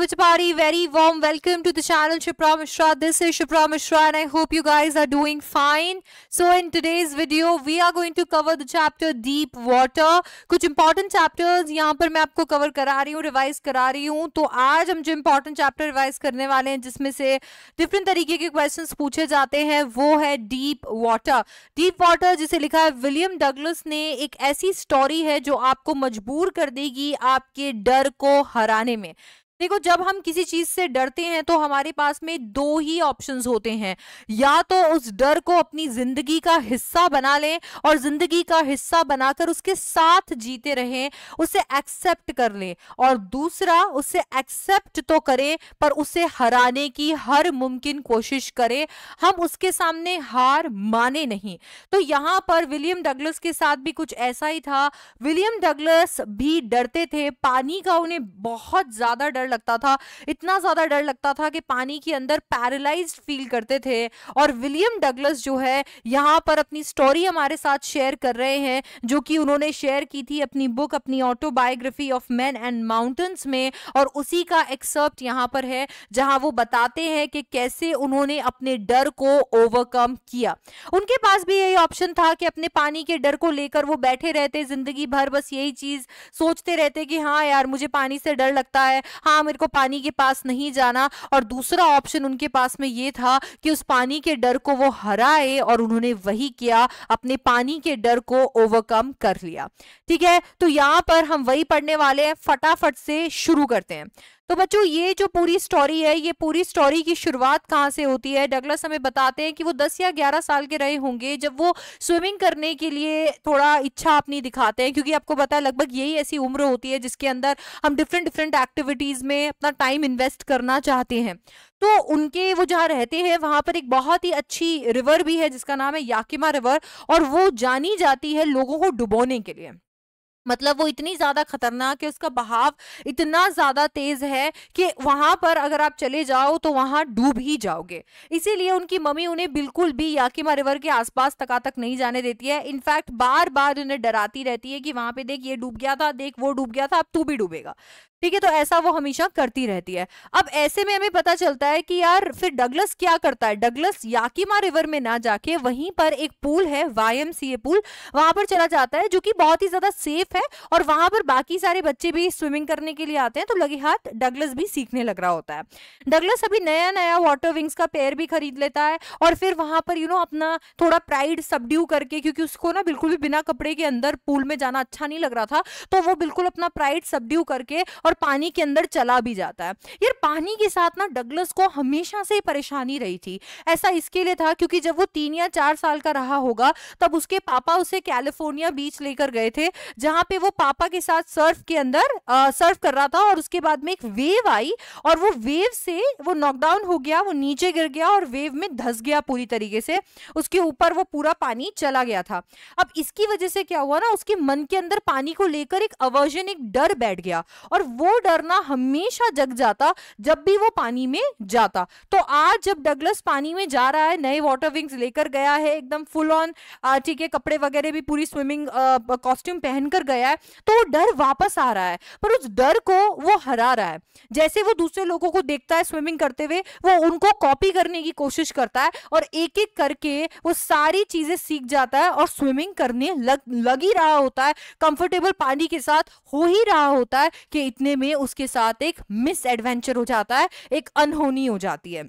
everybody. Very warm welcome to the channel Shipra Mishra. This is Shipra Mishra and I hope you guys are doing fine. So in today's video, we are going to cover the chapter Deep Water. कुछ important chapters यहाँ पर मैं आपको cover करा रही हूँ, revise करा रही हूँ. तो आज हम जो important chapter revise करने वाले हैं जिसमें से different तरीके के questions पूछे जाते हैं वो है Deep Water. Deep Water जिसे लिखा है विलियम डगलस ने एक ऐसी स्टोरी है जो आपको मजबूर कर देगी आपके डर को हराने में देखो जब हम किसी चीज से डरते हैं तो हमारे पास में दो ही ऑप्शंस होते हैं या तो उस डर को अपनी जिंदगी का हिस्सा बना लें और जिंदगी का हिस्सा बनाकर उसके साथ जीते रहें उसे एक्सेप्ट कर लें और दूसरा उसे एक्सेप्ट तो करें पर उसे हराने की हर मुमकिन कोशिश करें हम उसके सामने हार माने नहीं तो यहां पर विलियम डगलस के साथ भी कुछ ऐसा ही था विलियम डगलस भी डरते थे पानी का उन्हें बहुत ज्यादा डर लगता था इतना ज़्यादा डर लगता था कि पानी के अंदर पैरालाइज फील करते थे और विलियम डगलस जो है यहाँ पर अपनी स्टोरी हमारे साथ शेयर कर रहे हैं जो कि उन्होंने शेयर की थी अपनी बुक अपनी autobiography of men and mountains में और उसी का एक्सर्प्ट यहाँ पर है जहाँ वो बताते हैं कि कैसे उन्होंने अपने डर को ओवरकम किया उनके पास भी यही ऑप्शन था कि अपने पानी के डर को लेकर वो बैठे रहते जिंदगी भर बस यही चीज़ सोचते रहते कि हाँ यार मुझे पानी से डर लगता है हाँ हाँ मेरे को पानी के पास नहीं जाना और दूसरा ऑप्शन उनके पास में ये था कि उस पानी के डर को वो हराए और उन्होंने वही किया अपने पानी के डर को ओवरकम कर लिया ठीक है तो यहां पर हम वही पढ़ने वाले हैं फटाफट से शुरू करते हैं तो बच्चों ये जो पूरी स्टोरी है ये पूरी स्टोरी की शुरुआत कहाँ से होती है डगलस हमें बताते हैं कि वो दस या ग्यारह साल के रहे होंगे जब वो स्विमिंग करने के लिए थोड़ा इच्छा अपनी दिखाते हैं क्योंकि आपको पता है लगभग यही ऐसी उम्र होती है जिसके अंदर हम डिफरेंट डिफरेंट एक्टिविटीज़ में अपना टाइम इन्वेस्ट करना चाहते हैं तो उनके वो जहाँ रहते हैं वहाँ पर एक बहुत ही अच्छी रिवर भी है जिसका नाम है याकिमा रिवर और वो जानी जाती है लोगों को डुबोने के लिए मतलब वो इतनी ज़्यादा खतरनाक है उसका बहाव इतना ज़्यादा तेज़ है कि वहाँ पर अगर आप चले जाओ तो वहाँ डूब ही जाओगे इसीलिए उनकी मम्मी उन्हें बिल्कुल भी याकिमा रिवर के आसपास तका तक नहीं जाने देती है इनफैक्ट बार बार उन्हें डराती रहती है कि वहाँ पे देख ये डूब गया था देख वो डूब गया था अब तू भी डूबेगा ठीक है तो ऐसा वो हमेशा करती रहती है अब ऐसे में हमें पता चलता है कि यार फिर डगलस क्या करता है डगलस याकिमा रिवर में ना जाके वहीं पर एक पूल है वाई पूल वहां पर चला जाता है जो कि बहुत ही ज्यादा सेफ है और वहां पर बाकी सारे बच्चे भी स्विमिंग करने के लिए आते हैं तो लगे हाथ डगलस भी सीखने लग रहा होता है डगलस अभी नया नया वाटर विंग्स का पेयर भी खरीद लेता है और फिर वहां पर यू नो अपना थोड़ा प्राइड सबड्यू करके क्योंकि उसको ना बिल्कुल भी बिना कपड़े के अंदर पूल में जाना अच्छा नहीं लग रहा था तो वो बिल्कुल अपना प्राइड सबड्यू करके और पानी के अंदर चला भी जाता है यार पानी के साथ ना डगलस को हमेशा से परेशानी रही थी ऐसा इसके लिए था क्योंकि जब वो तीन या चार साल का रहा होगा तब उसके पापा उसे कैलिफोर्निया बीच लेकर गए थे जहां पे वो पापा के साथ सर्फ के अंदर आ, सर्फ कर रहा था और उसके बाद में एक वेव आई और वो वेव से वो नॉकडाउन हो गया वो नीचे गिर गया और वेव में धस गया पूरी तरीके से उसके ऊपर वो पूरा पानी चला गया था अब इसकी वजह से क्या हुआ ना उसके मन के अंदर पानी को लेकर एक अवर्जन एक डर बैठ गया और वो डरना हमेशा जग जाता जब भी वो पानी में जाता तो आज जब डगलस पानी में जा रहा है नए वाटर विंग्स लेकर गया है एकदम फुल ऑन ठीक है कपड़े वगैरह भी पूरी स्विमिंग कॉस्ट्यूम पहनकर गया है तो वो डर वापस आ रहा है पर उस डर को वो हरा रहा है जैसे वो दूसरे लोगों को देखता है स्विमिंग करते हुए वो उनको कॉपी करने की कोशिश करता है और एक एक करके वो सारी चीजें सीख जाता है और स्विमिंग करने लग लग ही रहा होता है कंफर्टेबल पानी के साथ हो ही रहा होता है कि इतने में उसके साथ एक मिस एडवेंचर हो जाता है एक अनहोनी हो जाती है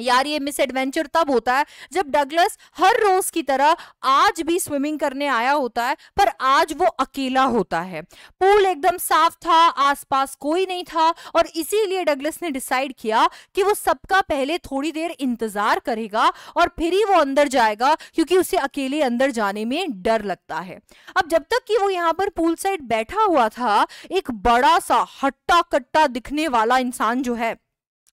यार ये मिस एडवेंचर तब होता है जब डगलस हर रोज की तरह आज भी स्विमिंग करने आया होता है पर आज वो अकेला होता है पूल एकदम साफ था आसपास कोई नहीं था और इसीलिए डगलस ने डिसाइड किया कि वो सबका पहले थोड़ी देर इंतजार करेगा और फिर ही वो अंदर जाएगा क्योंकि उसे अकेले अंदर जाने में डर लगता है अब जब तक कि वो यहाँ पर पूल साइड बैठा हुआ था एक बड़ा सा हट्टा कट्टा दिखने वाला इंसान जो है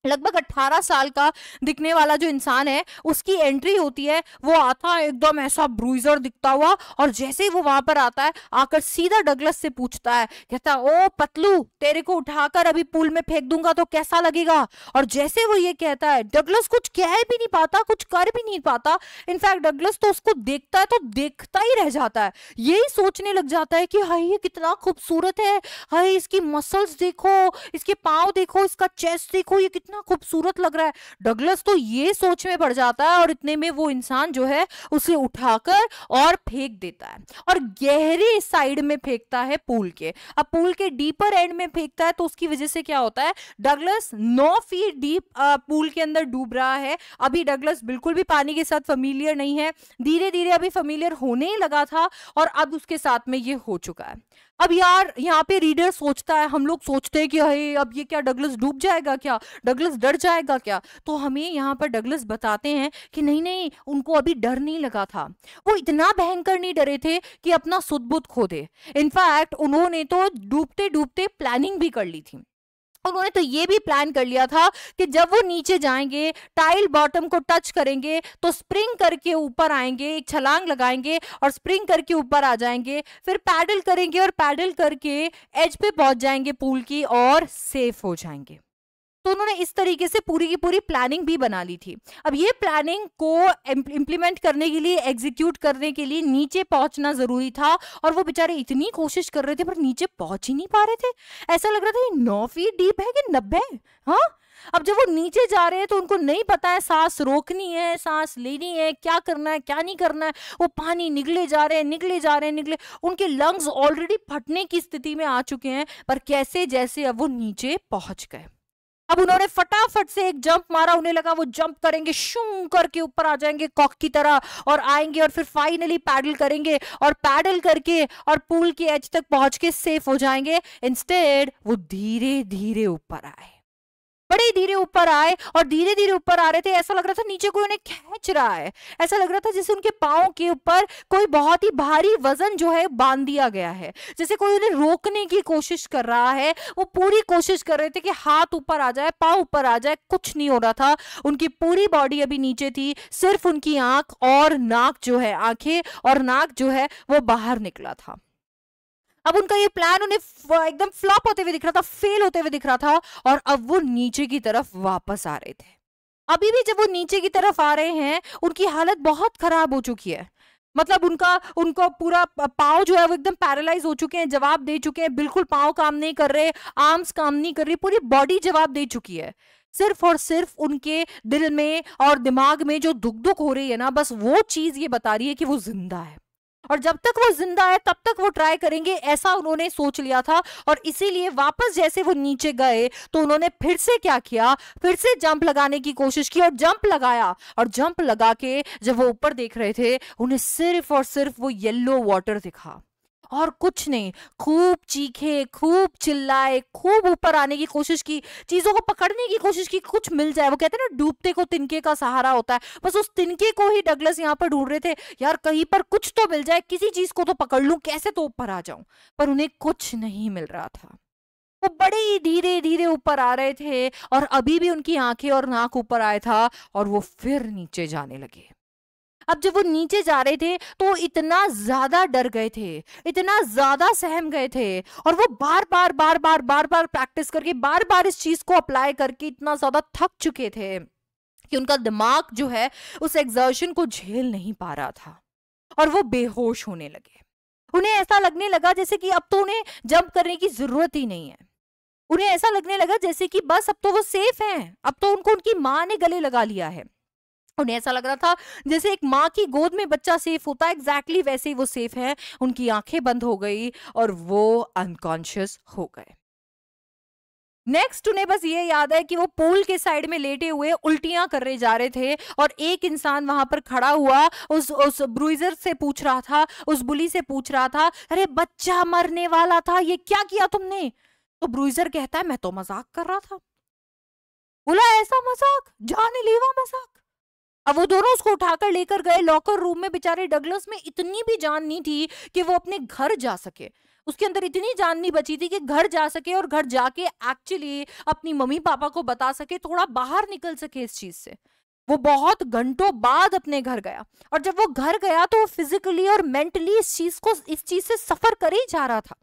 लगभग 18 साल का दिखने वाला जो इंसान है उसकी एंट्री होती है वो आता है एकदम ऐसा ब्रूजर दिखता हुआ और जैसे ही वो वहां पर आता है आकर सीधा डगलस से पूछता है कहता है ओ पतलू तेरे को उठाकर अभी पूल में फेंक दूंगा तो कैसा लगेगा और जैसे वो ये कहता है डगलस कुछ कह भी नहीं पाता कुछ कर भी नहीं पाता इनफैक्ट डगलस तो उसको देखता है तो देखता ही रह जाता है यही सोचने लग जाता है कि हाई ये कितना खूबसूरत है हाई इसकी मसल्स देखो इसके पाँव देखो इसका चेस्ट देखो ये कितना कितना खूबसूरत लग रहा है डगलस तो ये सोच में पड़ जाता है और इतने में वो इंसान जो है उसे उठाकर और फेंक देता है और गहरे साइड में फेंकता है पूल के अब पूल के डीपर एंड में फेंकता है तो उसकी वजह से क्या होता है डगलस नौ फीट डीप पूल के अंदर डूब रहा है अभी डगलस बिल्कुल भी पानी के साथ फमीलियर नहीं है धीरे धीरे अभी फमीलियर होने ही लगा था और अब उसके साथ में ये हो चुका है अब यार यहाँ पे रीडर सोचता है हम लोग सोचते हैं कि अरे अब ये क्या डगलस डूब जाएगा क्या डगलस डर जाएगा क्या तो हमें यहाँ पर डगलस बताते हैं कि नहीं नहीं उनको अभी डर नहीं लगा था वो इतना भयंकर नहीं डरे थे कि अपना सुदबुद खो दे इनफैक्ट उन्होंने तो डूबते डूबते प्लानिंग भी कर ली थी उन्होंने तो ये भी प्लान कर लिया था कि जब वो नीचे जाएंगे टाइल बॉटम को टच करेंगे तो स्प्रिंग करके ऊपर आएंगे एक छलांग लगाएंगे और स्प्रिंग करके ऊपर आ जाएंगे फिर पैडल करेंगे और पैडल करके एज पे पहुंच जाएंगे पूल की और सेफ हो जाएंगे तो उन्होंने इस तरीके से पूरी की पूरी प्लानिंग भी बना ली थी अब ये प्लानिंग को इम्प्लीमेंट करने के लिए एग्जीक्यूट करने के लिए नीचे पहुंचना जरूरी था और वो बेचारे इतनी कोशिश कर रहे थे पर नीचे पहुंच ही नहीं पा रहे थे ऐसा लग रहा था ये नौ फीट डीप है कि नब्बे हाँ अब जब वो नीचे जा रहे हैं तो उनको नहीं पता है सांस रोकनी है सांस लेनी है क्या करना है क्या नहीं करना है वो पानी निकले जा रहे हैं निकले जा रहे हैं निकले उनके लंग्स ऑलरेडी फटने की स्थिति में आ चुके हैं पर कैसे जैसे अब वो नीचे पहुंच गए अब उन्होंने फटाफट से एक जंप मारा उन्हें लगा वो जंप करेंगे शुम करके ऊपर आ जाएंगे कॉक की तरह और आएंगे और फिर फाइनली पैडल करेंगे और पैडल करके और पूल के एज तक पहुंच के सेफ हो जाएंगे इंस्टेड वो धीरे धीरे ऊपर आए बड़े धीरे ऊपर आए और धीरे धीरे ऊपर आ रहे थे ऐसा लग रहा था नीचे कोई उन्हें खींच रहा है ऐसा लग रहा था जैसे उनके पाओ के ऊपर कोई बहुत ही भारी वजन जो है बांध दिया गया है जैसे कोई उन्हें रोकने की कोशिश कर रहा है वो पूरी कोशिश कर रहे थे कि हाथ ऊपर आ जाए पाव ऊपर आ जाए कुछ नहीं हो रहा था उनकी पूरी बॉडी अभी नीचे थी सिर्फ उनकी आंख और नाक जो है आंखें और नाक जो है वो बाहर निकला था अब उनका ये प्लान उन्हें एकदम फ्लॉप होते हुए दिख रहा था फेल होते हुए दिख रहा था और अब वो नीचे की तरफ वापस आ रहे थे अभी भी जब वो नीचे की तरफ आ रहे हैं उनकी हालत बहुत खराब हो चुकी है मतलब उनका उनको पूरा पाँव जो है वो एकदम पैरालाइज हो चुके हैं जवाब दे चुके हैं बिल्कुल पाव काम नहीं कर रहे आर्म्स काम नहीं कर रही पूरी बॉडी जवाब दे चुकी है सिर्फ और सिर्फ उनके दिल में और दिमाग में जो दुख दुख हो रही है ना बस वो चीज़ ये बता रही है कि वो जिंदा है और जब तक वो जिंदा है तब तक वो ट्राई करेंगे ऐसा उन्होंने सोच लिया था और इसीलिए वापस जैसे वो नीचे गए तो उन्होंने फिर से क्या किया फिर से जंप लगाने की कोशिश की और जंप लगाया और जंप लगा के जब वो ऊपर देख रहे थे उन्हें सिर्फ और सिर्फ वो येल्लो वाटर दिखा और कुछ नहीं खूब चीखे खूब चिल्लाए खूब ऊपर आने की कोशिश की चीज़ों को पकड़ने की कोशिश की कुछ मिल जाए वो कहते हैं ना डूबते को तिनके का सहारा होता है बस उस तिनके को ही डगलस यहाँ पर ढूंढ रहे थे यार कहीं पर कुछ तो मिल जाए किसी चीज़ को तो पकड़ लू कैसे तो ऊपर आ जाऊं पर उन्हें कुछ नहीं मिल रहा था वो बड़े ही धीरे धीरे ऊपर आ रहे थे और अभी भी उनकी आंखें और नाक ऊपर आया था और वो फिर नीचे जाने लगे अब जब वो नीचे जा रहे थे तो इतना ज्यादा डर गए थे इतना ज्यादा सहम गए थे और वो बार बार बार बार बार बार प्रैक्टिस करके बार बार इस चीज को अप्लाई करके इतना ज्यादा थक चुके थे कि उनका दिमाग जो है उस एग्जर्शन को झेल नहीं पा रहा था और वो बेहोश होने लगे उन्हें ऐसा लगने लगा जैसे कि अब तो उन्हें जंप करने की जरूरत ही नहीं है उन्हें ऐसा लगने लगा जैसे कि बस अब तो वो सेफ हैं अब तो उनको उनकी माँ ने गले लगा लिया है उन्हें ऐसा लग रहा था जैसे एक माँ की गोद में बच्चा सेफ होता है एग्जैक्टली exactly वैसे ही वो सेफ है उनकी आंखें बंद हो गई और वो अनकॉन्शियस हो गए नेक्स्ट उन्हें बस ये याद है कि वो पूल के साइड में लेटे हुए उल्टियां कर रहे जा रहे थे और एक इंसान वहां पर खड़ा हुआ उस उस ब्रुइजर से पूछ रहा था उस बुली से पूछ रहा था अरे बच्चा मरने वाला था ये क्या किया तुमने तो ब्रुइजर कहता है मैं तो मजाक कर रहा था बोला ऐसा मजाक जान लेवा मजाक अब वो दोनों उसको उठाकर लेकर गए लॉकर रूम में बेचारे डगलस में इतनी भी जान नहीं थी कि वो अपने घर जा सके उसके अंदर इतनी जान नहीं बची थी कि घर जा सके और घर जाके एक्चुअली अपनी मम्मी पापा को बता सके थोड़ा बाहर निकल सके इस चीज से वो बहुत घंटों बाद अपने घर गया और जब वो घर गया तो वो फिजिकली और मेंटली इस चीज को इस चीज से सफर कर ही जा रहा था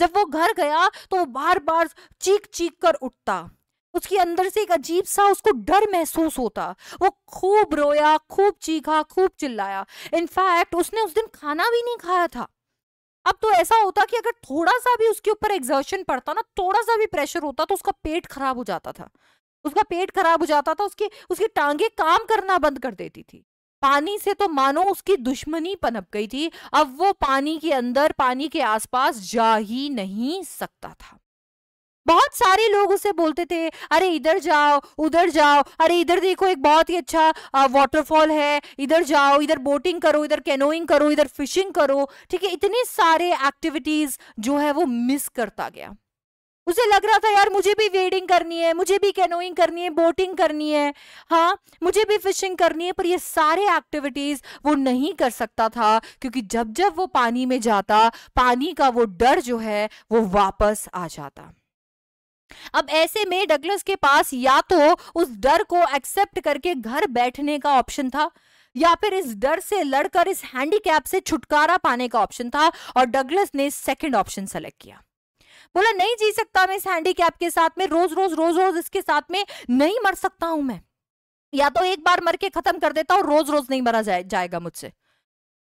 जब वो घर गया तो वो बार बार चीख चीख कर उठता उसके अंदर से एक अजीब सा उसको डर महसूस होता वो खूब रोया खूब चीखा खूब चिल्लाया इनफैक्ट उसने उस दिन खाना भी नहीं खाया था अब तो ऐसा होता कि अगर थोड़ा सा भी उसके ऊपर एग्जर्शन पड़ता ना थोड़ा सा भी प्रेशर होता तो उसका पेट खराब हो जाता था उसका पेट खराब हो जाता था उसकी उसकी टांगे काम करना बंद कर देती थी पानी से तो मानो उसकी दुश्मनी पनप गई थी अब वो पानी के अंदर पानी के आसपास जा ही नहीं सकता था बहुत सारे लोग उसे बोलते थे अरे इधर जाओ उधर जाओ अरे इधर देखो एक बहुत ही अच्छा वाटरफॉल है इधर जाओ इधर बोटिंग करो इधर कैनोइंग करो इधर फिशिंग करो ठीक है इतने सारे एक्टिविटीज जो है वो मिस करता गया उसे लग रहा था यार मुझे भी वेडिंग करनी है मुझे भी कैनोइंग करनी है बोटिंग करनी है हाँ मुझे भी फिशिंग करनी है पर ये सारे एक्टिविटीज वो नहीं कर सकता था क्योंकि जब जब वो पानी में जाता पानी का वो डर जो है वो वापस आ जाता अब ऐसे में डगलस के पास या तो उस डर को एक्सेप्ट करके घर बैठने का ऑप्शन था या फिर इस डर से लड़कर इस हैंडीकैप से छुटकारा पाने का ऑप्शन था और डगलस ने सेकंड ऑप्शन सेलेक्ट किया बोला नहीं जी सकता मैं इस हैंडीकैप के साथ में रोज रोज रोज रोज इसके साथ में नहीं मर सकता हूं मैं या तो एक बार मर के खत्म कर देता हूं रोज रोज नहीं मरा जाए, जाएगा मुझसे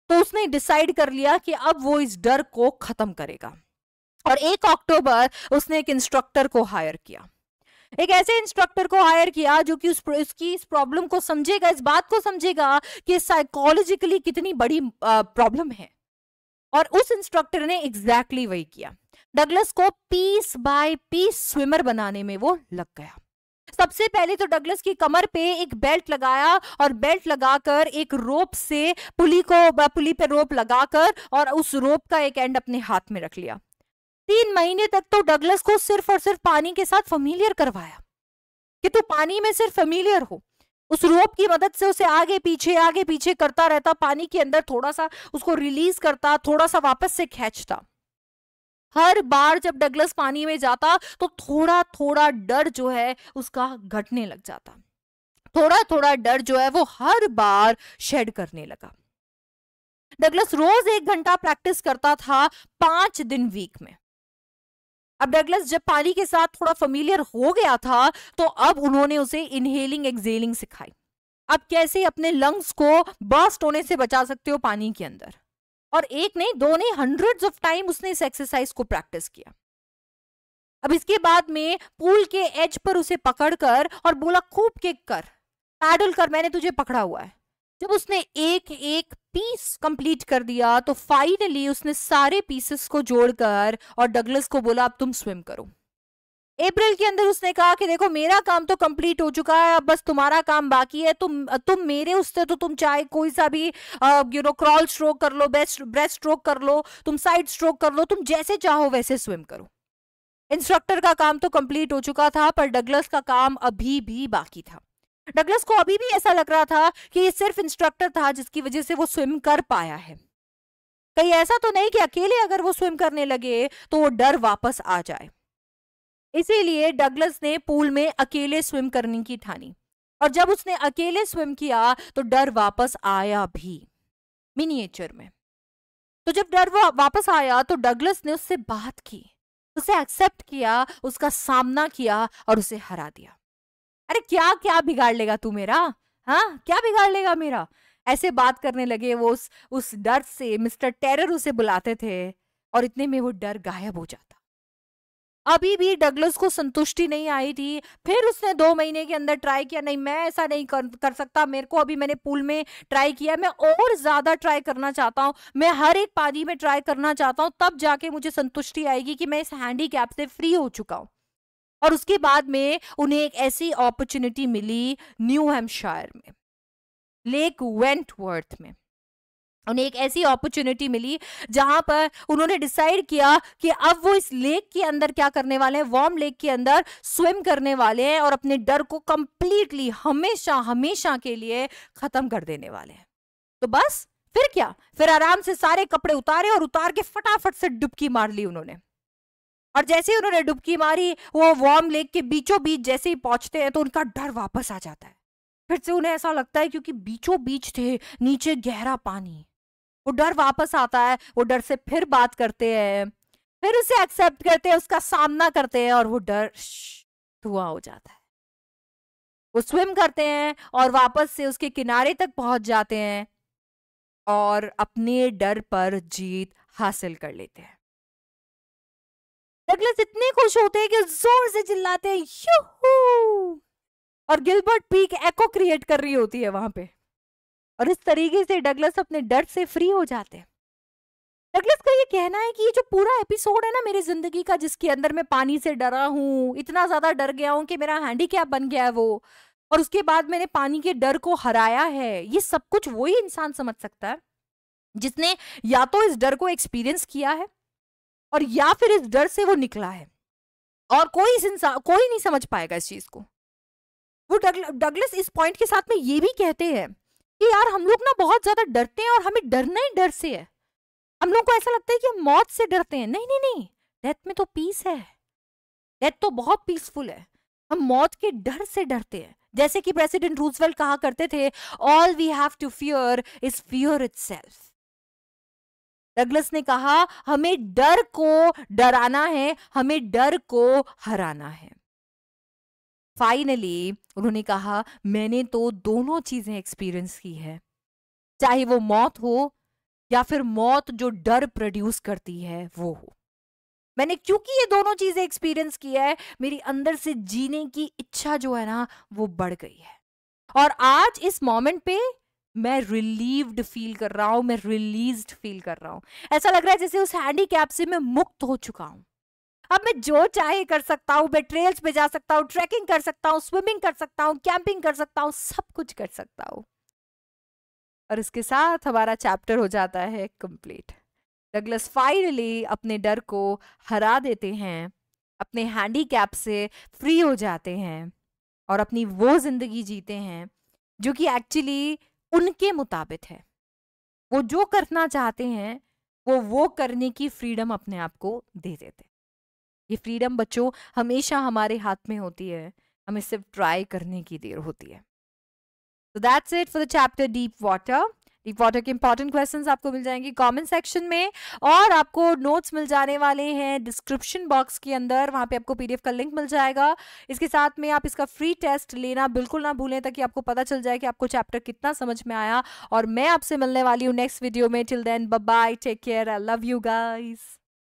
तो उसने डिसाइड कर लिया कि अब वो इस डर को खत्म करेगा और एक अक्टूबर उसने एक इंस्ट्रक्टर को हायर किया एक ऐसे इंस्ट्रक्टर को हायर किया जो कि उस उसकी इस प्रॉब्लम को समझेगा इस बात को समझेगा कि साइकोलॉजिकली कितनी बड़ी प्रॉब्लम है और उस इंस्ट्रक्टर ने एग्जैक्टली exactly वही किया डगलस को पीस बाय पीस स्विमर बनाने में वो लग गया सबसे पहले तो डगलस की कमर पे एक बेल्ट लगाया और बेल्ट लगाकर एक रोप से पुली को पुली पे रोप लगाकर और उस रोप का एक एंड अपने हाथ में रख लिया तीन महीने तक तो डगलस को सिर्फ और सिर्फ पानी के साथ फमिलियर करवाया कि तू पानी में सिर्फ फमिलियर हो उस रोप की मदद से उसे आगे पीछे आगे पीछे करता रहता पानी के अंदर थोड़ा सा उसको रिलीज करता थोड़ा सा वापस से खेचता हर बार जब डगलस पानी में जाता तो थोड़ा थोड़ा डर जो है उसका घटने लग जाता थोड़ा थोड़ा डर जो है वो हर बार शेड करने लगा डगलस रोज एक घंटा प्रैक्टिस करता था पांच दिन वीक में अब डगलस जब पानी के साथ थोड़ा फेमिलियर हो गया था तो अब उन्होंने उसे इनहेलिंग एक्सेलिंग सिखाई अब कैसे अपने लंग्स को बर्स्ट होने से बचा सकते हो पानी के अंदर और एक नहीं दो नहीं हंड्रेड्स ऑफ टाइम उसने इस एक्सरसाइज को प्रैक्टिस किया अब इसके बाद में पूल के एज पर उसे पकड़कर और बोला खूब किक कर पैडल कर मैंने तुझे पकड़ा हुआ है जब उसने एक एक पीस कंप्लीट कर दिया तो फाइनली उसने सारे पीसेस को जोड़कर और डगलस को बोला अब तुम स्विम करो अप्रैल के अंदर उसने कहा कि देखो मेरा काम तो कंप्लीट हो चुका है अब बस तुम्हारा काम बाकी है तुम तुम मेरे उससे तो तुम चाहे कोई सा भी यू नो क्रॉल स्ट्रोक कर लो बेस्ट ब्रेस्ट स्ट्रोक कर लो तुम साइड स्ट्रोक कर लो तुम जैसे चाहो वैसे स्विम करो इंस्ट्रक्टर का काम तो कंप्लीट हो चुका था पर डगलस का काम अभी भी बाकी था डगलस को अभी भी ऐसा लग रहा था कि ये सिर्फ इंस्ट्रक्टर था जिसकी वजह से वो स्विम कर पाया है कहीं ऐसा तो नहीं कि अकेले अगर वो स्विम करने लगे तो वो डर वापस आ जाए इसीलिए डगलस ने पूल में अकेले स्विम करने की ठानी और जब उसने अकेले स्विम किया तो डर वापस आया भी मिनिएचर में तो जब डर वापस आया तो डगलस ने उससे बात की उसे एक्सेप्ट किया उसका सामना किया और उसे हरा दिया अरे क्या क्या बिगाड़ लेगा तू मेरा हाँ क्या बिगाड़ लेगा मेरा ऐसे बात करने लगे वो उस उस डर से मिस्टर टेरर उसे बुलाते थे और इतने में वो डर गायब हो जाता अभी भी डगलस को संतुष्टि नहीं आई थी फिर उसने दो महीने के अंदर ट्राई किया नहीं मैं ऐसा नहीं कर, कर सकता मेरे को अभी मैंने पूल में ट्राई किया मैं और ज़्यादा ट्राई करना चाहता हूँ मैं हर एक पानी में ट्राई करना चाहता हूँ तब जाके मुझे संतुष्टि आएगी कि मैं इस हैंडी कैप से फ्री हो चुका हूँ और उसके बाद में उन्हें एक ऐसी अपॉर्चुनिटी मिली न्यू हेम्पशायर में लेक वेंटवर्थ में उन्हें एक ऐसी अपॉर्चुनिटी मिली जहां पर उन्होंने डिसाइड किया कि अब वो इस लेक के अंदर क्या करने वाले हैं वार्म लेक के अंदर स्विम करने वाले हैं और अपने डर को कंप्लीटली हमेशा हमेशा के लिए खत्म कर देने वाले हैं तो बस फिर क्या फिर आराम से सारे कपड़े उतारे और उतार के फटाफट से डुबकी मार ली उन्होंने और जैसे ही उन्होंने डुबकी मारी वो वार्म लेक के बीचों बीच जैसे ही पहुंचते हैं तो उनका डर वापस आ जाता है फिर से उन्हें ऐसा लगता है क्योंकि बीचों बीच थे नीचे गहरा पानी वो डर वापस आता है वो डर से फिर बात करते हैं फिर उसे एक्सेप्ट करते हैं उसका सामना करते हैं और वो डर धुआ हो जाता है वो स्विम करते हैं और वापस से उसके किनारे तक पहुंच जाते हैं और अपने डर पर जीत हासिल कर लेते हैं डगलस इतने खुश होते हैं कि जोर से चिल्लाते हैं यूहू और गिलबर्ट पीक एको क्रिएट कर रही होती है वहां पे और इस तरीके से डगलस अपने डर से फ्री हो जाते हैं डगलस का ये कहना है कि ये जो पूरा एपिसोड है ना मेरी जिंदगी का जिसके अंदर मैं पानी से डरा हूँ इतना ज्यादा डर गया हूँ कि मेरा हैंडीकैप बन गया है वो और उसके बाद मैंने पानी के डर को हराया है ये सब कुछ वही इंसान समझ सकता है जिसने या तो इस डर को एक्सपीरियंस किया है और या फिर इस डर से वो निकला है और कोई इस इंसान कोई नहीं समझ पाएगा इस चीज को वो डगलस इस पॉइंट के साथ में ये भी कहते हैं कि यार हम लोग ना बहुत ज्यादा डरते हैं और हमें डरना ही डर से है हम लोग को ऐसा लगता है कि हम मौत से डरते हैं नहीं नहीं नहीं डेथ में तो पीस है डेथ तो बहुत पीसफुल है हम मौत के डर से डरते हैं जैसे कि प्रेसिडेंट रूजवेल्ट कहा करते थे all we have to fear is fear itself Douglas ने कहा हमें डर को डराना है हमें डर को हराना है फाइनली उन्होंने कहा मैंने तो दोनों चीजें एक्सपीरियंस की है चाहे वो मौत हो या फिर मौत जो डर प्रोड्यूस करती है वो हो मैंने क्योंकि ये दोनों चीजें एक्सपीरियंस की है मेरी अंदर से जीने की इच्छा जो है ना वो बढ़ गई है और आज इस मोमेंट पे मैं रिलीव्ड फील कर रहा हूं मैं रिलीज फील कर रहा हूँ ऐसा लग रहा है जैसे उस हैंडी कैप से मैं मुक्त हो चुका हूं अब मैं जो चाहे कर सकता हूं मैं ट्रेल्स पे जा सकता हूं ट्रैकिंग कर सकता हूं स्विमिंग कर सकता हूँ कैंपिंग कर सकता हूं सब कुछ कर सकता हूँ और इसके साथ हमारा चैप्टर हो जाता है कंप्लीट डगलस फाइनली अपने डर को हरा देते हैं अपने हैंडी कैप से फ्री हो जाते हैं और अपनी वो ज़िंदगी जीते हैं जो कि एक्चुअली उनके मुताबिक है वो जो करना चाहते हैं वो वो करने की फ्रीडम अपने आप को दे देते ये फ्रीडम बच्चों हमेशा हमारे हाथ में होती है हमें सिर्फ ट्राई करने की देर होती है तो that's it for the chapter deep water deep water के इंपॉर्टेंट क्वेश्चंस आपको मिल जाएंगे कमेंट सेक्शन में और आपको नोट्स मिल जाने वाले हैं डिस्क्रिप्शन बॉक्स के अंदर वहां पे आपको पीडीएफ का लिंक मिल जाएगा इसके साथ में आप इसका फ्री टेस्ट लेना बिल्कुल ना भूलें ताकि आपको पता चल जाए कि आपको चैप्टर कितना समझ में आया और मैं आपसे मिलने वाली हूँ नेक्स्ट वीडियो में till then bye take care I love you guys